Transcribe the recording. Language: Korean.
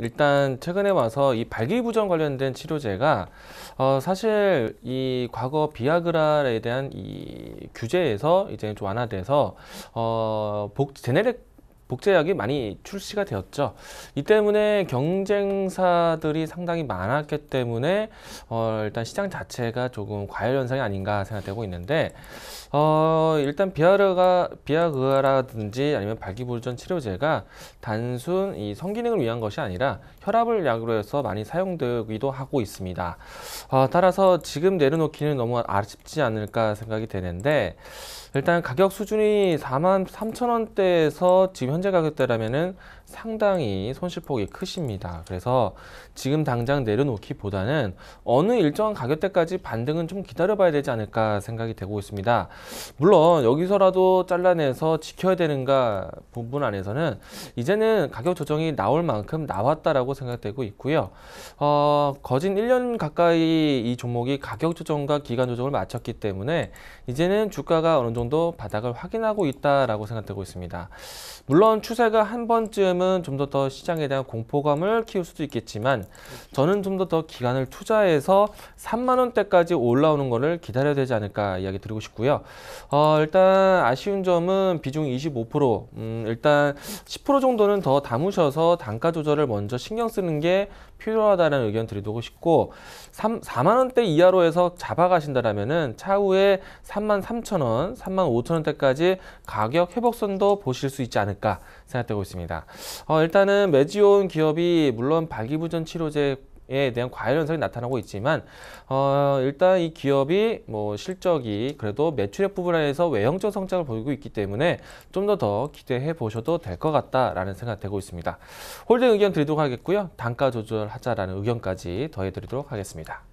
일단 최근에 와서 이 발기부전 관련된 치료제가 어 사실 이 과거 비아그라에 대한 이 규제에서 이제 좀 완화돼서 어복 제네릭 복제약이 많이 출시가 되었죠. 이 때문에 경쟁사들이 상당히 많았기 때문에 어, 일단 시장 자체가 조금 과열 현상이 아닌가 생각되고 있는데 어, 일단 비아르가 비아그라든지 아니면 발기부전 치료제가 단순 이 성기능을 위한 것이 아니라 혈압을 약으로 해서 많이 사용되기도 하고 있습니다. 어, 따라서 지금 내려놓기는 너무 아쉽지 않을까 생각이 되는데 일단 가격 수준이 4만 3천 원대에서 지금 현재 가격대라면은 상당히 손실폭이 크십니다. 그래서 지금 당장 내려놓기보다는 어느 일정한 가격대까지 반등은 좀 기다려봐야 되지 않을까 생각이 되고 있습니다. 물론 여기서라도 잘라내서 지켜야 되는가 부분 안에서는 이제는 가격 조정이 나올 만큼 나왔다라고 생각되고 있고요. 어, 거진 1년 가까이 이 종목이 가격 조정과 기간 조정을 마쳤기 때문에 이제는 주가가 어느 정도 정도 바닥을 확인하고 있다라고 생각되고 있습니다. 물론 추세가 한 번쯤은 좀 더 더 시장에 대한 공포감을 키울 수도 있겠지만 저는 좀 더 더 기간을 투자해서 3만 원대까지 올라오는 것을 기다려야 되지 않을까 이야기 드리고 싶고요. 어, 일단 아쉬운 점은 비중 25% 음, 일단 10% 정도는 더 담으셔서 단가 조절을 먼저 신경 쓰는 게 필요하다는 의견 드리고 싶고 3, 4만 원대 이하로 해서 잡아가신다면은 차후에 3만 3천 원, 3만 5천 원대까지 가격 회복선도 보실 수 있지 않을까 생각되고 있습니다. 어, 일단은 매지온 기업이 물론 발기부전 치료제 에 대한 과열 현상이 나타나고 있지만 어, 일단 이 기업이 뭐 실적이 그래도 매출액 부분에서 외형적 성장을 보이고 있기 때문에 좀 더더 더 기대해 보셔도 될 것 같다라는 생각 이 되고 있습니다. 홀딩 의견 드리도록 하겠고요. 단가 조절하자라는 의견까지 더해 드리도록 하겠습니다.